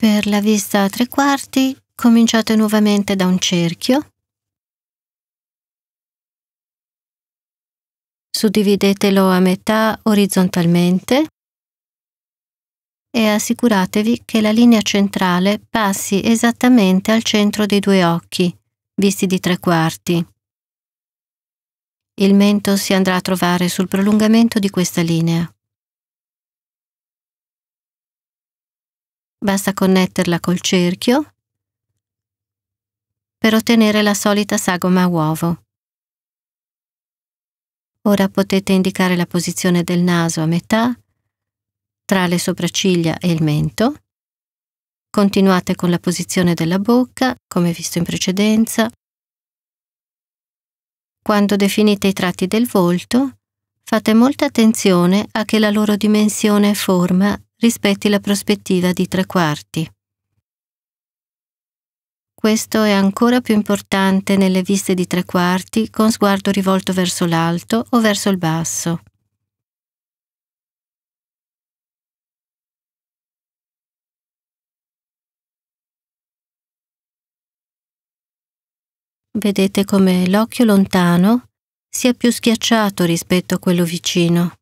Per la vista a tre quarti cominciate nuovamente da un cerchio, suddividetelo a metà orizzontalmente e assicuratevi che la linea centrale passi esattamente al centro dei due occhi, visti di tre quarti. Il mento si andrà a trovare sul prolungamento di questa linea. Basta connetterla col cerchio per ottenere la solita sagoma a uovo. Ora potete indicare la posizione del naso a metà, tra le sopracciglia e il mento. Continuate con la posizione della bocca, come visto in precedenza. Quando definite i tratti del volto, fate molta attenzione a che la loro dimensione e forma rispetti la prospettiva di tre quarti. Questo è ancora più importante nelle viste di tre quarti con sguardo rivolto verso l'alto o verso il basso. Vedete come l'occhio lontano sia più schiacciato rispetto a quello vicino.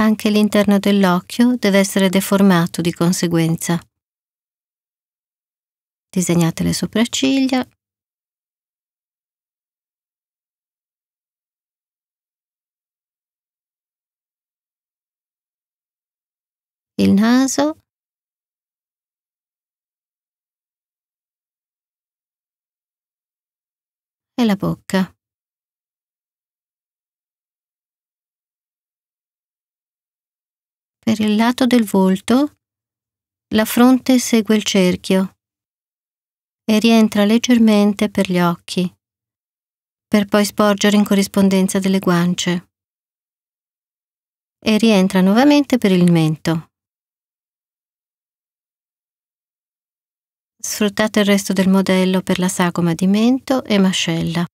anche l'interno dell'occhio deve essere deformato di conseguenza. Disegnate le sopracciglia. Il naso. E la bocca. per il lato del volto, la fronte segue il cerchio e rientra leggermente per gli occhi, per poi sporgere in corrispondenza delle guance e rientra nuovamente per il mento. Sfruttate il resto del modello per la sagoma di mento e mascella.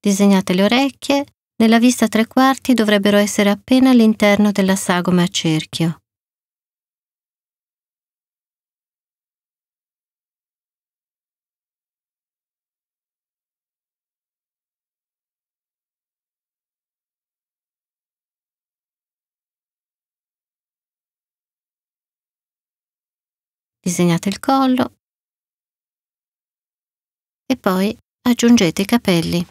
Disegnate le orecchie nella vista tre quarti dovrebbero essere appena all'interno della sagoma a cerchio. disegnate il collo e poi aggiungete i capelli.